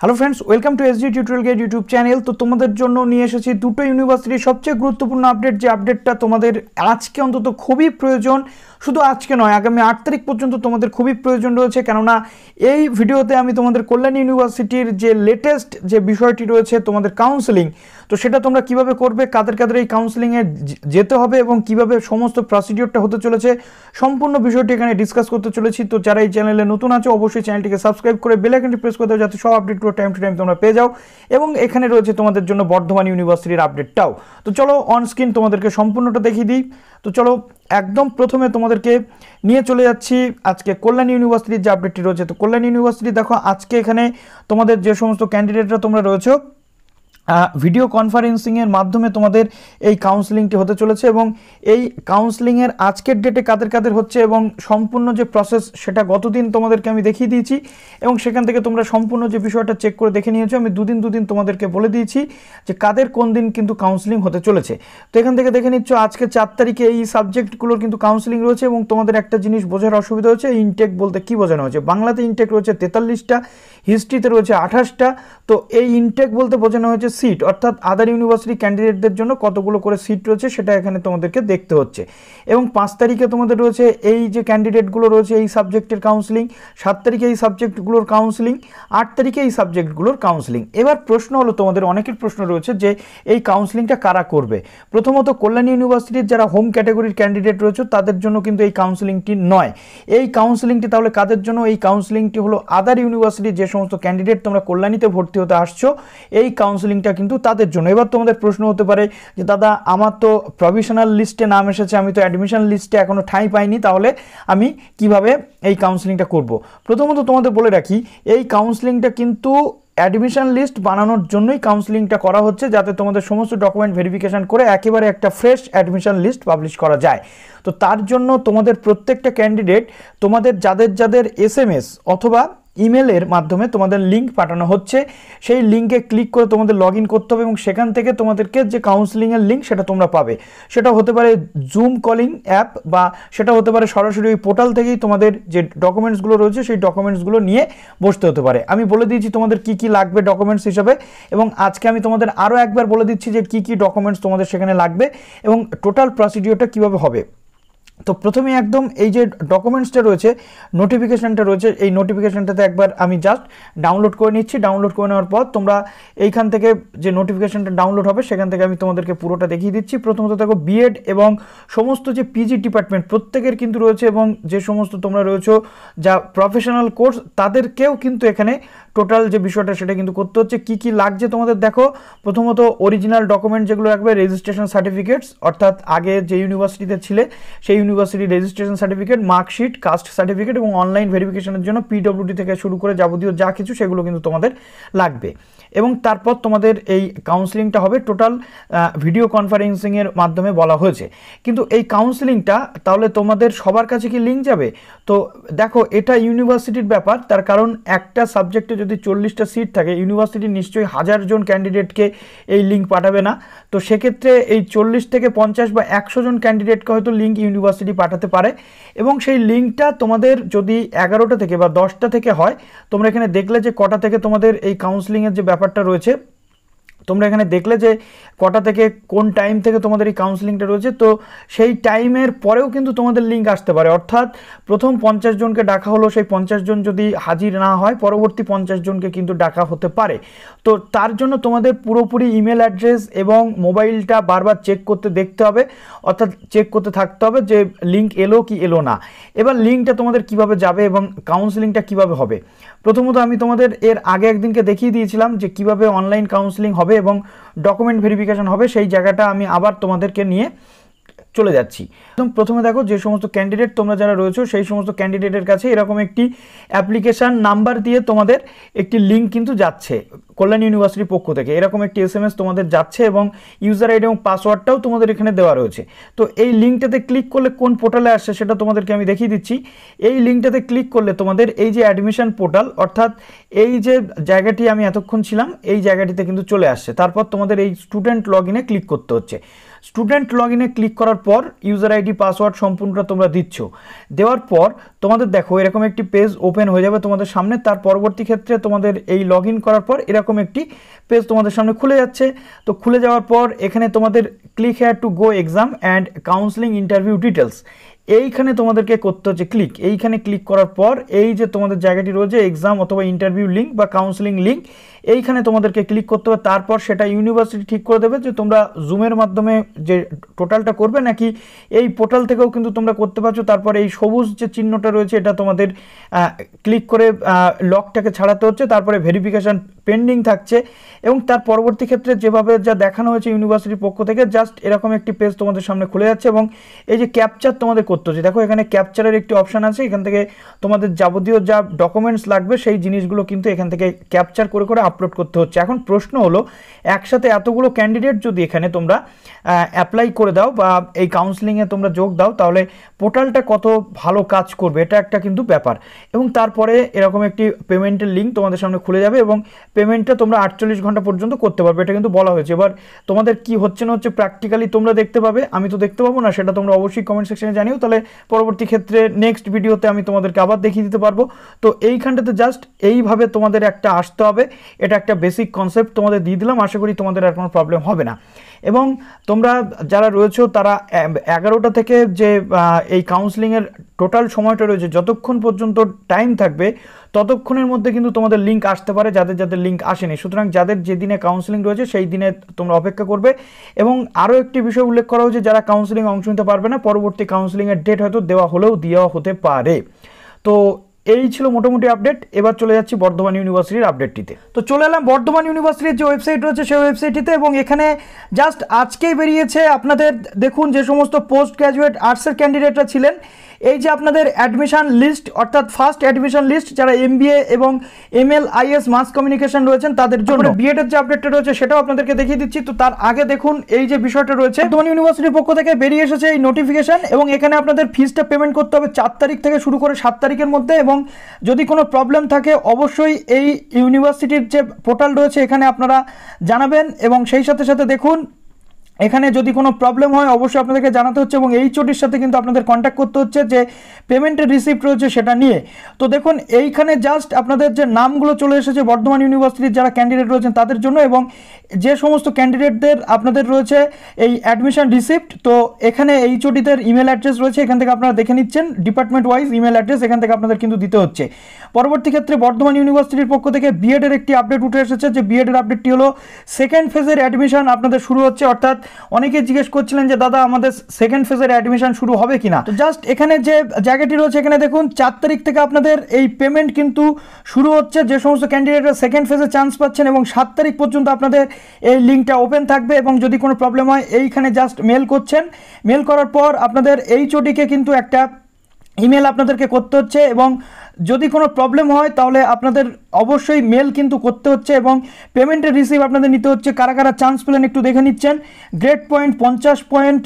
Hello friends welcome to S G tutorial gate YouTube channel তো তোমাদের জন্য নিয়ে এসেছি দুটো ইউনিভার্সিটির সবচেয়ে গুরুত্বপূর্ণ আপডেট যে আপডেটটা তোমাদের আজকে অন্তত খুবই প্রয়োজন শুধু আজকে নয় আগামী আট তারিখ পর্যন্ত তোমাদের খুবই প্রয়োজন রয়েছে কেননা এই ভিডিওতে আমি তোমাদের কল্যাণ ইউনিভার্সিটির যে লেটেস্ট যে বিষয়টি রয়েছে তোমাদের কাউন্সেলিং তো সেটা তোমরা কিভাবে করবে কাদের কাদের এই কাউন্সেলিংয়ে যেতে হবে এবং কিভাবে সমস্ত প্রসিডিওরটা হতে চলেছে সম্পূর্ণ বিষয়টি এখানে ডিসকাস করতে চলেছি তো যারা এই চ্যানেলে নতুন আছে অবশ্যই চ্যানেলটিকে সাবস্ক্রাইব করে বেলাইকনটি প্রেস করতে হবে যাতে সব আপডেট আপডেটগুলো টাইম টু টাইম তোমরা পেয়ে যাও এবং এখানে রয়েছে তোমাদের জন্য বর্ধমান ইউনিভার্সিটির আপডেটটাও তো চলো অন স্ক্রিন তোমাদেরকে সম্পূর্ণটা দেখিয়ে দিই তো চলো একদম প্রথমে তোমাদেরকে নিয়ে চলে যাচ্ছি আজকে কল্যাণ ইউনিভার্সিটির যে আপডেটটি রয়েছে তো কল্যাণ ইউনিভার্সিটি দেখো আজকে এখানে তোমাদের যে সমস্ত ক্যান্ডিডেটরা তোমরা রয়েছে ভিডিও কনফারেন্সিংয়ের মাধ্যমে তোমাদের এই কাউন্সেলিংটি হতে চলেছে এবং এই কাউন্সেলিংয়ের আজকের ডেটে কাদের কাদের হচ্ছে এবং সম্পূর্ণ যে প্রসেস সেটা গতদিন তোমাদেরকে আমি দেখিয়ে দিয়েছি এবং সেখান থেকে তোমরা সম্পূর্ণ যে বিষয়টা চেক করে দেখে নিয়েছো আমি দুদিন দুদিন তোমাদেরকে বলে দিয়েছি যে কাদের কোন দিন কিন্তু কাউন্সেলিং হতে চলেছে তো এখান থেকে দেখে নিচ্ছ আজকে চার তারিখে এই সাবজেক্টগুলোর কিন্তু কাউন্সেলিং রয়েছে এবং তোমাদের একটা জিনিস বোঝার অসুবিধা হচ্ছে ইনটেক বলতে কি বোঝানো হয়েছে বাংলাতে ইনটেক রয়েছে তেতাল্লিশটা হিস্ট্রিতে রয়েছে আঠাশটা তো এই ইনটেক বলতে বোঝানো হয়েছে সিট অর্থাৎ আদার ইউনিভার্সিটি ক্যান্ডিডেটদের জন্য কতগুলো করে সিট রয়েছে সেটা এখানে তোমাদেরকে দেখতে হচ্ছে এবং পাঁচ তারিখে তোমাদের রয়েছে এই যে ক্যান্ডিডেটগুলো রয়েছে এই সাবজেক্টের কাউন্সিলিং সাত তারিখে এই সাবজেক্টগুলোর কাউন্সিলিং আট তারিখে এই সাবজেক্টগুলোর কাউন্সিলিং এবার প্রশ্ন হলো তোমাদের অনেকের প্রশ্ন রয়েছে যে এই কাউন্সিলিংটা কারা করবে প্রথমত কল্যাণী ইউনিভার্সিটির যারা হোম ক্যাটাগরির ক্যান্ডিডেট রয়েছে তাদের জন্য কিন্তু এই কাউন্সিলিংটি নয় এই কাউন্সিলিংটি তাহলে কাদের জন্য এই কাউন্সিলিংটি হলো আদার ইউনিভার্সিটির যে সমস্ত ক্যান্ডিডেট তোমরা কল্যাণীতে ভর্তি হতে আসছো এই কাউন্সিলিংটা এটা কিন্তু তাদের জন্য এবার তোমাদের প্রশ্ন হতে পারে যে দাদা আমার তো প্রভিশনাল লিস্টে নাম এসেছে আমি তো অ্যাডমিশন লিস্টে এখনও ঠাঁই পাইনি তাহলে আমি কিভাবে এই কাউন্সিলিংটা করব। প্রথমত তোমাদের বলে রাখি এই কাউন্সেলিংটা কিন্তু অ্যাডমিশন লিস্ট বানানোর জন্যই কাউন্সেলিংটা করা হচ্ছে যাতে তোমাদের সমস্ত ডকুমেন্ট ভেরিফিকেশান করে একেবারে একটা ফ্রেশ অ্যাডমিশন লিস্ট পাবলিশ করা যায় তো তার জন্য তোমাদের প্রত্যেকটা ক্যান্ডিডেট তোমাদের যাদের যাদের এস অথবা ইমেলের মাধ্যমে তোমাদের লিঙ্ক পাঠানো হচ্ছে সেই লিঙ্কে ক্লিক করে তোমাদের লগ করতে হবে এবং সেখান থেকে তোমাদেরকে যে কাউন্সিলিংয়ের লিঙ্ক সেটা তোমরা পাবে সেটা হতে পারে জুম কলিং অ্যাপ বা সেটা হতে পারে সরাসরি ওই পোর্টাল থেকেই তোমাদের যে ডকুমেন্টসগুলো রয়েছে সেই ডকুমেন্টসগুলো নিয়ে বসতে হতে পারে আমি বলে দিয়েছি তোমাদের কি কি লাগবে ডকুমেন্টস হিসাবে এবং আজকে আমি তোমাদের আরও একবার বলে দিচ্ছি যে কি কি ডকুমেন্টস তোমাদের সেখানে লাগবে এবং টোটাল প্রসিডিওরটা কীভাবে হবে তো প্রথমে একদম এই যে ডকুমেন্টসটা রয়েছে নোটিফিকেশানটা রয়েছে এই নোটিফিকেশানটাতে একবার আমি জাস্ট ডাউনলোড করে নিচ্ছি ডাউনলোড করে নেওয়ার পর তোমরা এইখান থেকে যে নোটিফিকেশানটা ডাউনলোড হবে সেখান থেকে আমি তোমাদেরকে পুরোটা দেখিয়ে দিচ্ছি প্রথমত দেখো বিএড এবং সমস্ত যে পিজি ডিপার্টমেন্ট প্রত্যেকের কিন্তু রয়েছে এবং যে সমস্ত তোমরা রয়েছ যা প্রফেশনাল কোর্স তাদেরকেও কিন্তু এখানে টোটাল যে বিষয়টা সেটা কিন্তু করতে হচ্ছে কি কি লাগছে তোমাদের দেখো প্রথমত অরিজিনাল ডকুমেন্ট যেগুলো রাখবে রেজিস্ট্রেশন সার্টিফিকেটস অর্থাৎ আগে যে ইউনিভার্সিটিতে ছিলে সেই ইউনিভার্সিটির registration certificate marksheet caste certificate এবং অনলাইন ভেরিফিকেশনের জন্য পিডব্লিউডি থেকে শুরু করে যাবতীয় যা কিছু সেগুলো কিন্তু তোমাদের লাগবে এবং তারপর তোমাদের এই কাউন্সিলিংটা হবে টোটাল ভিডিও কনফারেন্সিংয়ের মাধ্যমে বলা হয়েছে কিন্তু এই কাউন্সিলিংটা তাহলে তোমাদের সবার কাছে কি লিঙ্ক যাবে তো দেখো এটা ইউনিভার্সিটির ব্যাপার তার কারণ একটা সাবজেক্টে যদি যদি চল্লিশটা সিট থাকে ইউনিভার্সিটি নিশ্চয়ই হাজার জন ক্যান্ডিডেটকে এই লিঙ্ক পাঠাবে না তো সেক্ষেত্রে এই চল্লিশ থেকে পঞ্চাশ বা একশো জন ক্যান্ডিডেটকে হয়তো লিঙ্ক ইউনিভার্সিটি পাঠাতে পারে এবং সেই লিঙ্কটা তোমাদের যদি এগারোটা থেকে বা দশটা থেকে হয় তোমরা এখানে দেখলে যে কটা থেকে তোমাদের এই কাউন্সিলিংয়ের যে ব্যাপারটা রয়েছে তোমরা এখানে দেখলে যে কটা থেকে কোন টাইম থেকে তোমাদের এই কাউন্সেলিংটা রয়েছে তো সেই টাইমের পরেও কিন্তু তোমাদের লিঙ্ক আসতে পারে অর্থাৎ প্রথম পঞ্চাশ জনকে ডাকা হলো সেই পঞ্চাশ জন যদি হাজির না হয় পরবর্তী পঞ্চাশ জনকে কিন্তু ডাকা হতে পারে তো তার জন্য তোমাদের পুরোপুরি ইমেল অ্যাড্রেস এবং মোবাইলটা বারবার চেক করতে দেখতে হবে অর্থাৎ চেক করতে থাকতে হবে যে লিঙ্ক এলো কি এলো না এবার লিঙ্কটা তোমাদের কিভাবে যাবে এবং কাউন্সেলিংটা কিভাবে হবে প্রথমত আমি তোমাদের এর আগে একদিনকে দেখিয়ে দিয়েছিলাম যে কিভাবে অনলাইন কাউন্সেলিং হবে এবং ডকুমেন্ট ভেরিফিকেশন হবে সেই জায়গাটা আমি আবার তোমাদেরকে নিয়ে চলে যাচ্ছি একদম প্রথমে দেখো যে সমস্ত ক্যান্ডিডেট তোমরা যারা রয়েছো সেই সমস্ত ক্যান্ডিডেটের কাছে এরকম একটি অ্যাপ্লিকেশান নাম্বার দিয়ে তোমাদের একটি লিঙ্ক কিন্তু যাচ্ছে কল্যাণ ইউনিভার্সিটির পক্ষ থেকে এরকম একটি এস এম এস তোমাদের যাচ্ছে এবং ইউজার আইডি এবং পাসওয়ার্ডটাও তোমাদের এখানে দেওয়া রয়েছে তো এই লিঙ্কটাতে ক্লিক করলে কোন পোর্টালে আসছে সেটা তোমাদেরকে আমি দেখিয়ে দিচ্ছি এই লিঙ্কটাতে ক্লিক করলে তোমাদের এই যে অ্যাডমিশন পোর্টাল অর্থাৎ এই যে জায়গাটি আমি এতক্ষণ ছিলাম এই জায়গাটিতে কিন্তু চলে আসছে তারপর তোমাদের এই স্টুডেন্ট লগ ইনে ক্লিক করতে হচ্ছে স্টুডেন্ট লগ ইনে ক্লিক করার পর ইউজার আইডি পাসওয়ার্ড সম্পূর্ণটা তোমরা দিচ্ছ দেওয়ার পর তোমাদের দেখো এরকম একটি পেজ ওপেন হয়ে যাবে তোমাদের সামনে তার পরবর্তী ক্ষেত্রে তোমাদের এই লগ করার পর এরকম একটি পেজ তোমাদের সামনে খুলে যাচ্ছে তো খুলে যাওয়ার পর এখানে তোমাদের click here to go exam and counselling interview details এইখানে তোমাদেরকে করতে হচ্ছে ক্লিক এইখানে ক্লিক করার পর এই যে তোমাদের জায়গাটি রয়েছে এক্সাম অথবা ইন্টারভিউ লিঙ্ক বা কাউন্সিলিং লিঙ্ক এইখানে তোমাদেরকে ক্লিক করতে হবে তারপর সেটা ইউনিভার্সিটি ঠিক করে দেবে যে তোমরা জুমের মাধ্যমে যে টোটালটা করবে নাকি এই পোর্টাল থেকেও কিন্তু তোমরা করতে পারছো তারপর এই সবুজ যে চিহ্নটা রয়েছে এটা তোমাদের ক্লিক করে লকটাকে ছাড়াতে হচ্ছে তারপরে ভেরিফিকেশান পেন্ডিং থাকছে এবং তার পরবর্তী ক্ষেত্রে যেভাবে যা দেখানো হয়েছে ইউনিভার্সিটির পক্ষ থেকে জাস্ট এরকম একটি পেজ তোমাদের সামনে খুলে যাচ্ছে এবং এই যে ক্যাপচার তোমাদের করতে হচ্ছে দেখো এখানে ক্যাপচারের একটি অপশান আছে এখান থেকে তোমাদের যাবতীয় যা ডকুমেন্টস লাগবে সেই জিনিসগুলো কিন্তু এখান থেকে ক্যাপচার করে করে আপলোড করতে হচ্ছে এখন প্রশ্ন হলো একসাথে এতগুলো ক্যান্ডিডেট যদি এখানে তোমরা অ্যাপ্লাই করে দাও বা এই কাউন্সিলিংয়ে তোমরা যোগ দাও তাহলে পোর্টালটা কত ভালো কাজ করবে এটা একটা কিন্তু ব্যাপার এবং তারপরে এরকম একটি পেমেন্টের লিঙ্ক তোমাদের সামনে খুলে যাবে এবং পেমেন্টটা তোমরা আটচল্লিশ ঘন্টা পর্যন্ত করতে পারবে এটা কিন্তু বলা হয়েছে এবার তোমাদের কি হচ্ছে না হচ্ছে প্র্যাকটিক্যালি তোমরা দেখতে পাবে আমি তো দেখতে পাবো না সেটা তোমরা অবশ্যই কমেন্ট সেকশনে জানিও তাহলে পরবর্তী ক্ষেত্রে নেক্সট ভিডিওতে আমি তোমাদেরকে আবার দেখিয়ে দিতে পারবো তো এইখানটাতে জাস্ট এইভাবে তোমাদের একটা আসতে হবে এটা একটা বেসিক কনসেপ্ট তোমাদের দিয়ে দিলাম আশা করি তোমাদের আর কোনো প্রবলেম হবে না এবং তোমরা যারা রয়েছে তারা এগারোটা থেকে যে এই কাউন্সেলিংয়ের টোটাল সময়টা রয়েছে যতক্ষণ পর্যন্ত টাইম থাকবে ততক্ষণের মধ্যে কিন্তু তোমাদের লিঙ্ক আসতে পারে যাদের যাদের লিঙ্ক আসেনি সুতরাং যাদের যে দিনে কাউন্সিলিং রয়েছে সেই দিনে তোমরা অপেক্ষা করবে এবং আরও একটি বিষয় উল্লেখ করা হয়েছে যারা কাউন্সিলিং অংশ নিতে পারবে না পরবর্তী কাউন্সিলিংয়ের ডেট হয়তো দেওয়া হলেও দেওয়া হতে পারে তো এই ছিল মোটামুটি আপডেট এবার চলে যাচ্ছি বর্ধমান ইউনিভার্সিটির আপডেটটিতে তো চলে এলাম বর্ধমান ইউনিভার্সিটির যে ওয়েবসাইট রয়েছে সেই ওয়েবসাইটটিতে এবং এখানে জাস্ট আজকেই বেরিয়েছে আপনাদের দেখুন যে সমস্ত পোস্ট গ্র্যাজুয়েট আর্টসের ক্যান্ডিডেটরা ছিলেন এই যে আপনাদের অ্যাডমিশান লিস্ট অর্থাৎ ফার্স্ট অ্যাডমিশান লিস্ট যারা এম এবং M L IS mass communication রয়েছেন তাদের জন্য বিএডের যে আপডেটটা রয়েছে সেটাও আপনাদেরকে দেখিয়ে দিচ্ছি তো তার আগে দেখুন এই যে বিষয়টা রয়েছে ধোনি ইউনিভার্সিটির পক্ষ থেকে বেরিয়ে এসেছে এই নোটিফিকেশন এবং এখানে আপনাদের ফিজটা পেমেন্ট করতে হবে চার তারিখ থেকে শুরু করে সাত তারিখের মধ্যে এবং যদি কোনো প্রবলেম থাকে অবশ্যই এই ইউনিভার্সিটির যে পোর্টাল রয়েছে এখানে আপনারা জানাবেন এবং সেই সাথে সাথে দেখুন এখানে যদি কোনো প্রবলেম হয় অবশ্যই আপনাদেরকে জানাতে হচ্ছে এবং চটির সাথে কিন্তু আপনাদের কন্ট্যাক্ট করতে হচ্ছে যে পেমেন্টের রিসিপ্ট রয়েছে সেটা নিয়ে তো দেখুন এইখানে জাস্ট আপনাদের যে নামগুলো চলে এসেছে বর্ধমান ইউনিভার্সিটির যারা ক্যান্ডিডেট রয়েছেন তাদের জন্য এবং যে সমস্ত ক্যান্ডিডেটদের আপনাদের রয়েছে এই অ্যাডমিশান রিসিপ্ট তো এখানে এইচওডিদের ইমেল অ্যাড্রেস রয়েছে এখান থেকে আপনারা দেখে নিচ্ছেন ডিপার্টমেন্ট ওয়াইজ ইমেল অ্যাড্রেস এখান থেকে আপনাদের কিন্তু দিতে হচ্ছে পরবর্তী ক্ষেত্রে বর্ধমান ইউনিভার্সিটির পক্ষ থেকে বিএডের একটি আপডেট উঠে এসেছে যে বিএডের আপডেটটি হলো সেকেন্ড ফেজের অ্যাডমিশান আপনাদের শুরু হচ্ছে অর্থাৎ অনেকে জিজ্ঞেস করছিলেন যে দাদা আমাদের সেকেন্ড ফেজের অ্যাডমিশন শুরু হবে কিনা তো জাস্ট এখানে যে জায়গাটি রয়েছে এখানে দেখুন চার তারিখ থেকে আপনাদের এই পেমেন্ট কিন্তু শুরু হচ্ছে যে সমস্ত ক্যান্ডিডেটরা সেকেন্ড ফেজে চান্স পাচ্ছেন এবং সাত তারিখ পর্যন্ত আপনাদের এই লিঙ্কটা ওপেন থাকবে এবং যদি কোনো প্রবলেম হয় এইখানে জাস্ট মেল করছেন মেল করার পর আপনাদের এইচওডিকে কিন্তু একটা ইমেল আপনাদেরকে করতে হচ্ছে এবং যদি কোনো প্রবলেম হয় তাহলে আপনাদের অবশ্যই মেল কিন্তু করতে হচ্ছে এবং পেমেন্টের রিসিভ আপনাদের নিতে হচ্ছে কারা কারা চান্স পেলেন একটু দেখে নিচ্ছেন গ্রেড পয়েন্ট পঞ্চাশ পয়েন্ট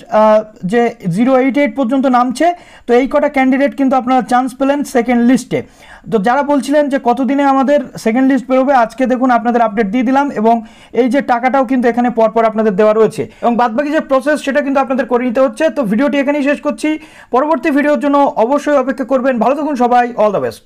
যে জিরো এইট এইট পর্যন্ত নামছে তো এই কটা ক্যান্ডিডেট কিন্তু আপনারা চান্স পেলেন সেকেন্ড লিস্টে তো যারা বলছিলেন যে কতদিনে আমাদের সেকেন্ড লিস্ট বেরোবে আজকে দেখুন আপনাদের আপডেট দিয়ে দিলাম এবং এই যে টাকাটাও কিন্তু এখানে পরপর আপনাদের দেওয়া রয়েছে এবং বাদবাকি যে প্রসেস সেটা কিন্তু আপনাদের করে নিতে হচ্ছে তো ভিডিওটি এখানেই শেষ করছি পরবর্তী ভিডিওর জন্য অবশ্যই অপেক্ষা করবেন ভালো থাকুন সবাই অল দ্য বেস্ট